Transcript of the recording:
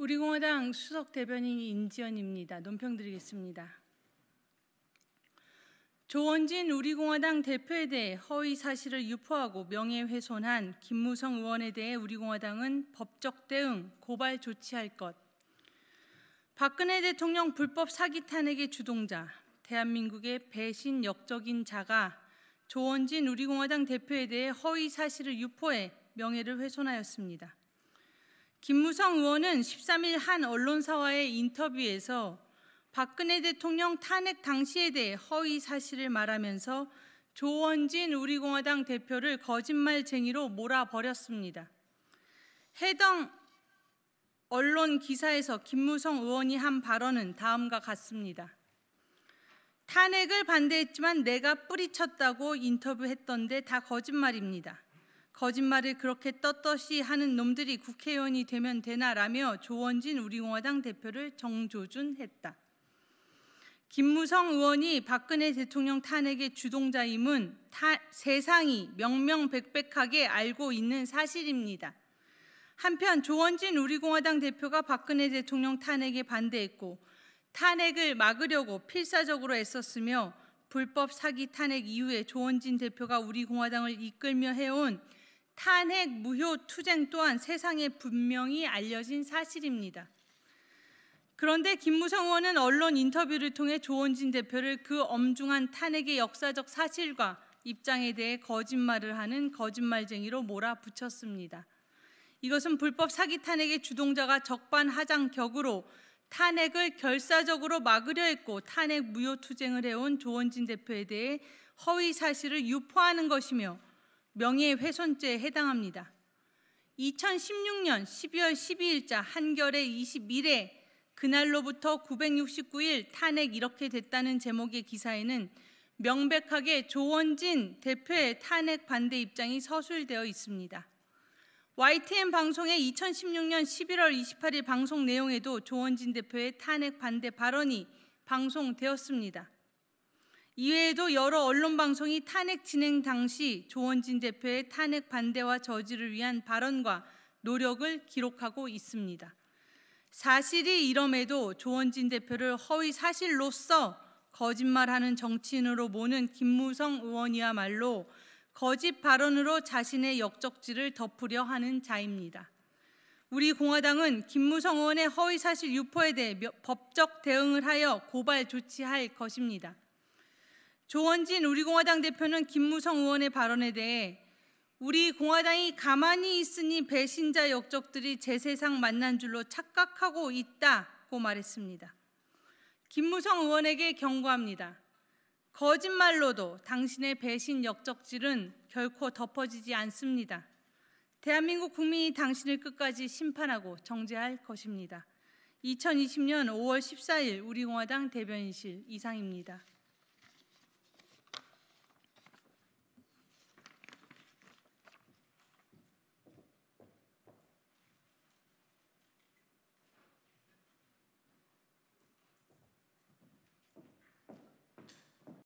우리공화당 수석 대변인 인지연입니다. 논평 드리겠습니다. 조원진 우리공화당 대표에 대해 허위 사실을 유포하고 명예훼손한 김무성 의원에 대해 우리공화당은 법적 대응, 고발 조치할 것. 박근혜 대통령 불법 사기 탄핵의 주동자, 대한민국의 배신 역적인 자가 조원진 우리공화당 대표에 대해 허위 사실을 유포해 명예를 훼손하였습니다. 김무성 의원은 13일 한 언론사와의 인터뷰에서 박근혜 대통령 탄핵 당시에 대해 허위 사실을 말하면서 조원진 우리공화당 대표를 거짓말쟁이로 몰아버렸습니다. 해당 언론 기사에서 김무성 의원이 한 발언은 다음과 같습니다. 탄핵을 반대했지만 내가 뿌리쳤다고 인터뷰했던데 다 거짓말입니다. 거짓말을 그렇게 떳떳이 하는 놈들이 국회의원이 되면 되나라며 조원진 우리공화당 대표를 정조준했다. 김무성 의원이 박근혜 대통령 탄핵의 주동자임은 타, 세상이 명명백백하게 알고 있는 사실입니다. 한편 조원진 우리공화당 대표가 박근혜 대통령 탄핵에 반대했고 탄핵을 막으려고 필사적으로 애썼으며 불법 사기 탄핵 이후에 조원진 대표가 우리공화당을 이끌며 해온 탄핵 무효 투쟁 또한 세상에 분명히 알려진 사실입니다. 그런데 김무성 의원은 언론 인터뷰를 통해 조원진 대표를 그 엄중한 탄핵의 역사적 사실과 입장에 대해 거짓말을 하는 거짓말쟁이로 몰아붙였습니다. 이것은 불법 사기 탄핵의 주동자가 적반하장 격으로 탄핵을 결사적으로 막으려 했고 탄핵 무효 투쟁을 해온 조원진 대표에 대해 허위 사실을 유포하는 것이며 명예훼손죄에 해당합니다. 2016년 12월 12일자 한결의 21회 그날로부터 969일 탄핵 이렇게 됐다는 제목의 기사에는 명백하게 조원진 대표의 탄핵 반대 입장이 서술되어 있습니다. YTN 방송의 2016년 11월 28일 방송 내용에도 조원진 대표의 탄핵 반대 발언이 방송되었습니다. 이외에도 여러 언론 방송이 탄핵 진행 당시 조원진 대표의 탄핵 반대와 저지를 위한 발언과 노력을 기록하고 있습니다. 사실이 이럼에도 조원진 대표를 허위 사실로서 거짓말하는 정치인으로 모는 김무성 의원이야말로 거짓 발언으로 자신의 역적지를 덮으려 하는 자입니다. 우리 공화당은 김무성 의원의 허위사실 유포에 대해 법적 대응을 하여 고발 조치할 것입니다. 조원진 우리공화당 대표는 김무성 의원의 발언에 대해 우리 공화당이 가만히 있으니 배신자 역적들이 제 세상 만난 줄로 착각하고 있다고 말했습니다. 김무성 의원에게 경고합니다. 거짓말로도 당신의 배신 역적질은 결코 덮어지지 않습니다. 대한민국 국민이 당신을 끝까지 심판하고 정죄할 것입니다. 2020년 5월 14일 우리공화당 대변인실 이상입니다.